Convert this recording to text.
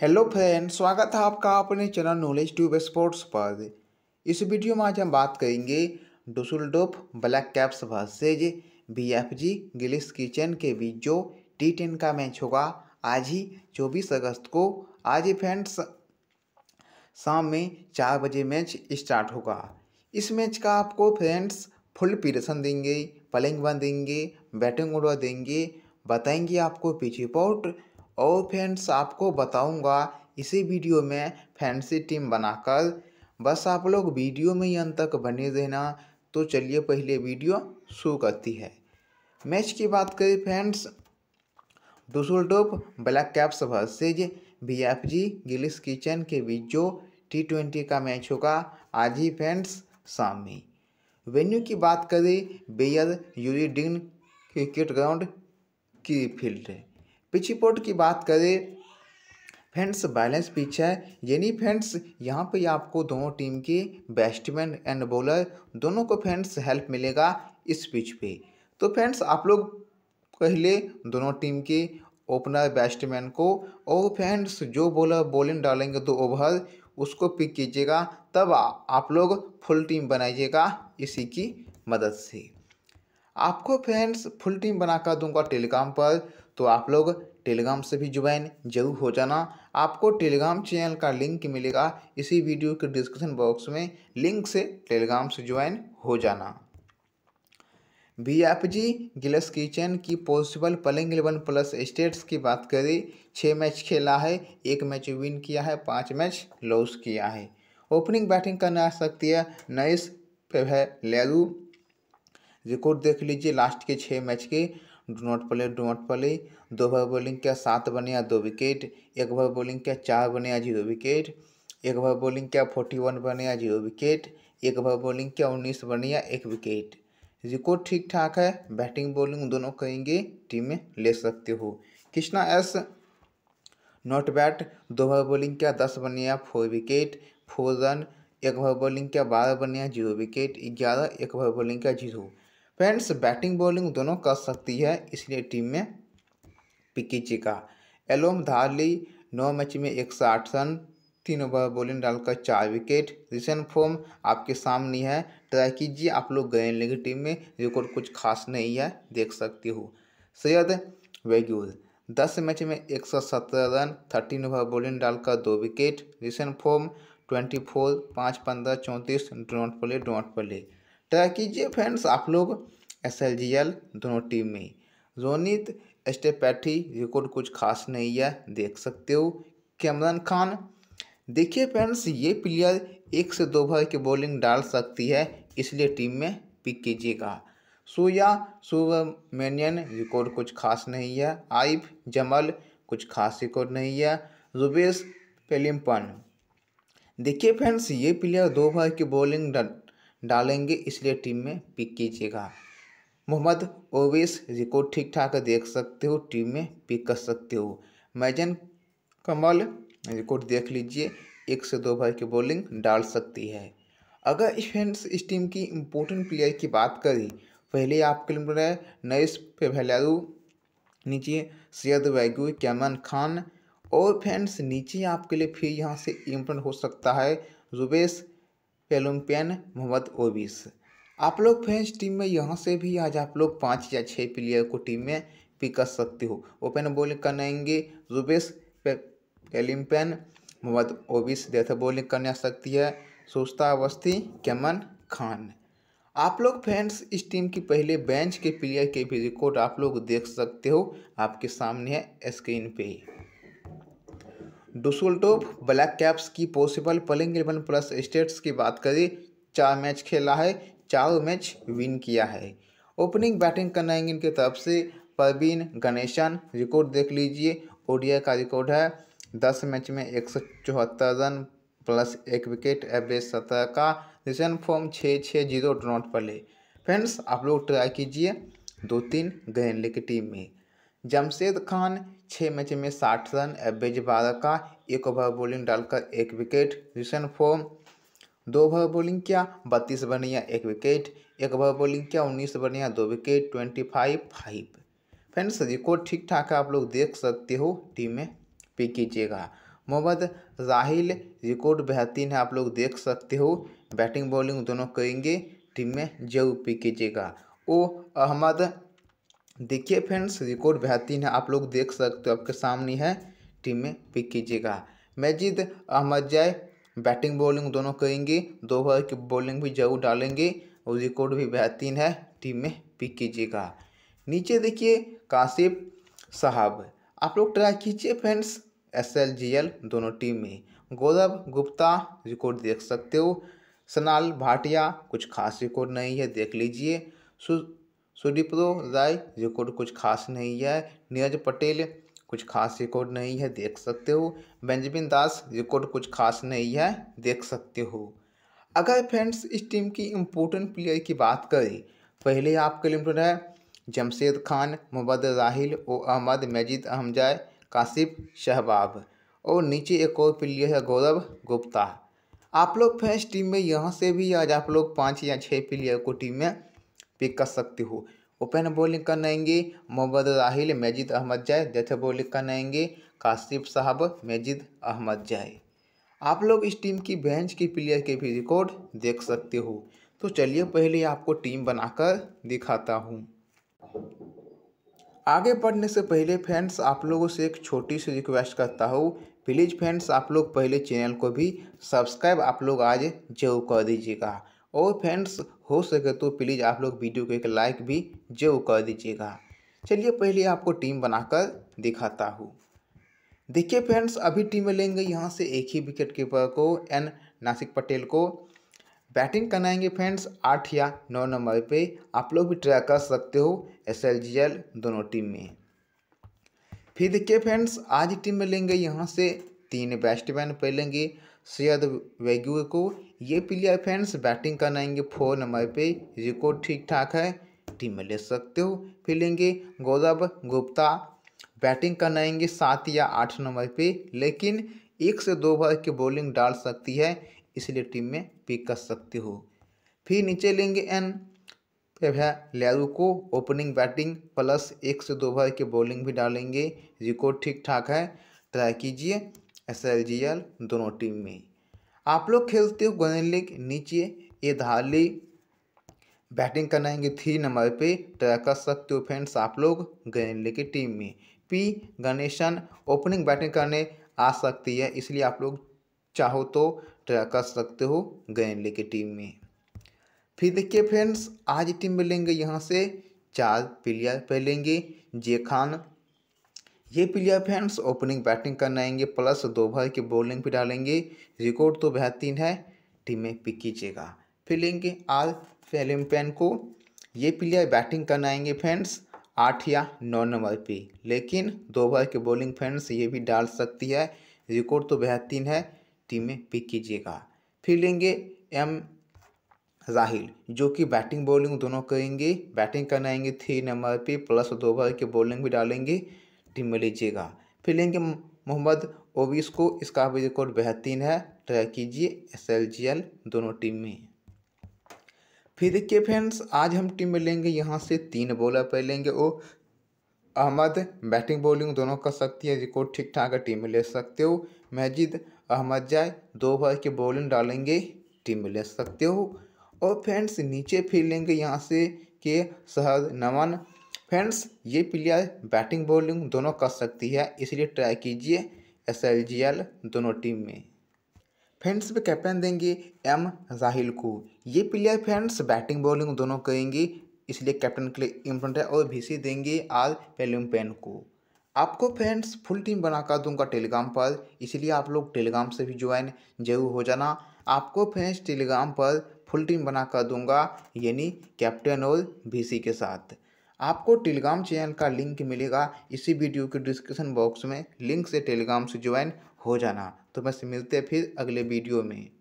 hello friend स्वागत है आपका अपने चैनल नॉलेज ट्यूब स्पोर्ट्स पर इस वीडियो में आज हम बात करेंगे डोसुलडोफ ब्लैक कैप्स वर्सेज जी गिलिस किचन के बीच जो टी टेन का मैच होगा आज ही चौबीस अगस्त को आज ही फ्रेंड्स शाम में चार बजे मैच स्टार्ट होगा इस मैच का आपको फ्रेंड्स फुल पीरसन देंगे पलिंग बन देंगे बैटिंग ऑर्डर देंगे बताएंगे आपको पिच रिपोर्ट और फ्रेंड्स आपको बताऊंगा इसी वीडियो में फैंसी टीम बनाकर बस आप लोग वीडियो में ही अंत तक बने रहना तो चलिए पहले वीडियो शुरू करती है मैच की बात करें friends Dusseldorf black caps versus B F G गिलिस किचन के बीच जो टी ट्वेंटी का मैच होगा आज ही फ्रेंड्स शाम में वेन्यू की बात करें बेयर यूरीडिन क्रिकेट ग्राउंड की फील्ड पिचिपोर्ट की बात करें फ्रेंड्स बैलेंस पिच है यानी फ्रेंड्स यहाँ पे आपको दोनों टीम के बैट्समैन एंड बॉलर दोनों को फ्रेंड्स हेल्प मिलेगा इस पिच पे तो फ्रेंड्स आप लोग पहले दोनों टीम के ओपनर बैट्समैन को और फ्रेंड्स जो बॉलर बॉलिंग डालेंगे दो ओवर उसको पिक कीजिएगा तब आप लोग फुल टीम बनाइएगा इसी की मदद से आपको फ्रेंड्स फुल टीम बनाकर दूंगा टेलीग्राम पर तो आप लोग टेलीग्राम से भी ज्वाइन जरूर हो जाना आपको टेलीग्राम चैनल का लिंक मिलेगा इसी वीडियो के डिस्क्रिप्शन बॉक्स में लिंक से टेलीग्राम से ज्वाइन हो जाना वी एफ जी गिलस किचन की possible playing eleven plus stats की बात करें छः मैच खेला है एक मैच विन किया है पाँच मैच लॉस किया है ओपनिंग बैटिंग करने आ सकती है नइस लेरू रिकॉर्ड देख लीजिए लास्ट के छः मैच के do not play do not play दो ओवर बॉलिंग क्या सात बने या दो विकेट एक ओवर बॉलिंग क्या चार बने या जीरो विकेट एक ओवर बॉलिंग क्या फोर्टी वन बने या जीरो विकेट एक ओवर बॉलिंग क्या उन्नीस बने या एक विकेट रिकॉर्ड ठीक ठाक है बैटिंग बॉलिंग दोनों कहेंगे टीम में ले सकते हो कृष्णा एस नॉट बैट दो ओवर बॉलिंग क्या दस बने या फोर विकेट फोर रन एक ओवर बॉलिंग क्या बारह बने या जीरो विकेट ग्यारह एक ओवर बॉलिंग क्या जीरो फ्रेंड्स बैटिंग बॉलिंग दोनों कर सकती है इसलिए टीम में पिकी चिका एलोम धारली नौ मैच में एक सौ आठ रन तीन ओवर बॉलिंग डालकर चार विकेट रिसेंट फॉर्म आपके सामने है ट्राई कीजिए आप लोग गए लेंगे टीम में रिकॉर्ड कुछ खास नहीं है देख सकती हो सैयद वेग्यूज दस मैच में एक सौ सत्रह रन थर्टीन ओवर बॉलिंग डालकर दो wicket recent form twenty four पाँच पंद्रह चौंतीस don't play don't play try कीजिए फ्रेंड्स आप लोग एस एल जी एल दोनों टीम में रोनित स्टेपैठी रिकॉर्ड कुछ खास नहीं है देख सकते हो कैमरन खान देखिए फ्रेंड्स ये प्लेयर एक से दो भर की बॉलिंग डाल सकती है इसलिए टीम में पिक कीजिएगा सोया सुब्रमण्यन रिकॉर्ड कुछ खास नहीं है आइफ जमल कुछ खास रिकॉर्ड नहीं है रुबेश पेलिम्पन देखिए फ्रेंड्स ये प्लेयर दो भर की बॉलिंग डालेंगे इसलिए टीम में पिक कीजिएगा मोहम्मद ओवेस रिकॉर्ड ठीक ठाक देख सकते हो टीम में पिक कर सकते हो मैजन कमल रिकॉर्ड देख लीजिए एक से दो भाई की बॉलिंग डाल सकती है अगर फ्रेंड्स इस टीम की इम्पोर्टेंट प्लेयर की बात करें पहले आपके लिए नरेश पेवेलरू नीचे सैयद वैगू कैमन खान और फ्रेंड्स नीचे आपके लिए फिर यहाँ से इम्पोर्टेंट हो सकता है जुबेश ओलम्पियन मोहम्मद ओबिस आप लोग फ्रेंच टीम में यहाँ से भी आज आप लोग पाँच या छः प्लेयर को टीम में पिक कर सकते हो ओपन बॉलिंग करेंगे जुबेस एलम्पियन मोहम्मद ओबिस डेथ बॉलिंग करने आ सकती है सुस्ता अवस्थी कैमन खान आप लोग फ्रेंड्स इस टीम की पहले बेंच के प्लेयर के भी रिकॉर्ड आप लोग देख सकते हो आपके सामने है स्क्रीन पे ही डुसोल्टोव ब्लैक कैप्स की possible playing eleven plus stats की बात करें चार मैच खेला है चारों मैच विन किया है ओपनिंग बैटिंग करना है इनके तरफ से परवीन गणेशन रिकॉर्ड देख लीजिए ओडिया का रिकॉर्ड है दस मैच में एक सौ चौहत्तर रन प्लस एक विकेट एवरेज सत्रह का रिजन फॉर्म छः छः जीरो डॉट पर ले फ्रेंड्स आप लोग ट्राई कीजिए दो तीन गहनले की टीम में जमशेद खान छः मैच में साठ रन एवरेज बारह का एक ओवर बॉलिंग डालकर एक विकेट रिशन फॉर्म दो ओवर बॉलिंग किया बत्तीस बनिया एक विकेट एक ओवर बॉलिंग किया उन्नीस बनिया दो wicket twenty five five friends record ठीक ठाक है आप लोग देख सकते हो टीम में पी कीजिएगा मोहम्मद राहिल रिकॉर्ड बेहतरीन है आप लोग देख सकते हो बैटिंग बॉलिंग दोनों करेंगे टीम में जरूर पी कीजिएगा ओ अहमद देखिए फ्रेंड्स रिकॉर्ड बेहतरीन है आप लोग देख सकते हो आपके सामने है टीम में पिक कीजिएगा मैजिद अहमद जय बैटिंग बॉलिंग दोनों करेंगे दो ओवर की बॉलिंग भी जरूर डालेंगे और रिकॉर्ड भी बेहतरीन है टीम में पिक कीजिएगा नीचे देखिए काशिफ साहब आप लोग ट्राई कीजिए friends S L G L दोनों टीम में गौरव गुप्ता रिकॉर्ड देख सकते हो सनाल भाटिया कुछ खास रिकॉर्ड नहीं है देख लीजिए सुडिप्रो तो राय रिकॉर्ड कुछ खास नहीं है नीरज पटेल कुछ खास रिकॉर्ड नहीं है देख सकते हो बेंजामिन दास रिकॉर्ड कुछ खास नहीं है देख सकते हो अगर फ्रेंड्स इस टीम की इम्पोर्टेंट प्लेयर की बात करें पहले आपके लिए है जमशेद खान मोहम्मद राहिल और अहमद मजीद अहमजाय काशिफ़ शहबाब और नीचे एक और प्लेयर है गौरव गुप्ता आप लोग फ्रेंड्स टीम में यहाँ से भी आज आप लोग पाँच या छः प्लेयर को टीम में पिक कर सकते हो ओपन बॉलिंग करनाएंगे मोहम्मद राहिल मैजिद अहमद जय डेथ बॉलिंग आएंगे काशिफ साहब मैजिद अहमद जय आप लोग इस टीम की बेंच की प्लेयर के भी रिकॉर्ड देख सकते हो तो चलिए पहले आपको टीम बनाकर दिखाता हूँ आगे बढ़ने से पहले फ्रेंड्स आप लोगों से एक छोटी सी रिक्वेस्ट करता हूँ प्लीज़ फ्रेंड्स आप लोग पहले चैनल को भी सब्सक्राइब आप लोग आज जरूर कर दीजिएगा और फ्रेंड्स हो सके तो प्लीज़ आप लोग वीडियो को एक लाइक भी जरूर कर दीजिएगा चलिए पहले आपको टीम बनाकर दिखाता हूँ देखिए फ्रेंड्स अभी टीम में लेंगे यहाँ से एक ही विकेट कीपर को एन नासिक पटेल को बैटिंग कराएंगे फ्रेंड्स आठ या नौ नंबर पे आप लोग भी ट्राई कर सकते हो एस एल जी एल दोनों टीम में फिर देखिए फ्रेंड्स आज टीम में लेंगे यहाँ से तीन बैट्समैन पे लेंगे सैयद वेग्यू को ये प्लेयर फैंस बैटिंग करना आएंगे फोर नंबर पे रिकॉर्ड ठीक ठाक है टीम में ले सकते हो फिर लेंगे गौरव गुप्ता बैटिंग करना आएंगे सात या आठ नंबर पे लेकिन एक से दो बार की बॉलिंग डाल सकती है इसलिए टीम में पिक कर सकते हो फिर नीचे लेंगे एन लेरू को ओपनिंग बैटिंग प्लस एक से दो बार की बॉलिंग भी डालेंगे रिकॉर्ड ठीक ठाक है ट्राई कीजिए एस दोनों टीम में आप लोग खेलते हो गोनेली के नीचे ये धाली बैटिंग करना है थ्री नंबर पे ट्राई कर सकते हो फ्रेंड्स आप लोग गोनेली की टीम में पी गणेशन ओपनिंग बैटिंग करने आ सकती है इसलिए आप लोग चाहो तो ट्राई कर सकते हो गोनेली की टीम में फिर देखिए फ्रेंड्स आज टीम मिलेंगे यहाँ से चार प्लेयर पहलेंगे जे खान ये प्लेयर फैंस ओपनिंग बैटिंग करने आएंगे प्लस भर की बॉलिंग भी डालेंगे रिकॉर्ड तो बेहतरीन है टीम में पिक कीजिएगा फिर लेंगे आज फेलिम पेन को ये प्लेयर बैटिंग करने आएंगे फैंस आठ या नौ नंबर पे लेकिन दो भर की बॉलिंग फैंस ये भी डाल सकती है रिकॉर्ड तो बेहतरीन है टीम में पिक कीजिएगा फिर लेंगे एम राहिल जो कि बैटिंग बॉलिंग दोनों करेंगे बैटिंग करने आएंगे थ्री नंबर पे प्लस दो भर की बॉलिंग भी डालेंगे टीम में लीजिएगा फिर लेंगे मोहम्मद ओविस को इसका भी रिकॉर्ड बेहतरीन है ट्राई कीजिए एस एल जी एल दोनों टीम में फिर देखिए फ्रेंड्स आज हम टीम में लेंगे यहाँ से तीन बॉलर पर लेंगे वो अहमद बैटिंग बॉलिंग दोनों कर सकती है रिकॉर्ड ठीक ठाक है टीम में ले सकते हो महजिद अहमद जाए दो ओवर के बॉलिंग डालेंगे टीम में ले सकते हो और फ्रेंड्स नीचे फिर लेंगे यहाँ से के शहद नमन फ्रेंड्स ये प्लेयर बैटिंग बॉलिंग दोनों कर सकती है इसलिए ट्राई कीजिए एस एल जी एल दोनों टीम में फ्रेंड्स भी कैप्टन देंगे एम राहिल को ये प्लेयर फ्रेंड्स बैटिंग बॉलिंग दोनों करेंगी इसलिए कैप्टन के लिए इम्पोर्टेंट है और भी देंगे आर पेलम पेन को आपको फ्रेंड्स फुल टीम बनाकर दूंगा टेलीग्राम पर इसलिए आप लोग टेलीग्राम से भी ज्वाइन जरूर हो जाना आपको फ्रेंड्स टेलीग्राम पर फुल टीम बनाकर दूंगा यानी कैप्टन और भी के साथ आपको टेलीग्राम चैनल का लिंक मिलेगा इसी वीडियो के डिस्क्रिप्शन बॉक्स में लिंक से टेलीग्राम से ज्वाइन हो जाना तो बस मिलते हैं फिर अगले वीडियो में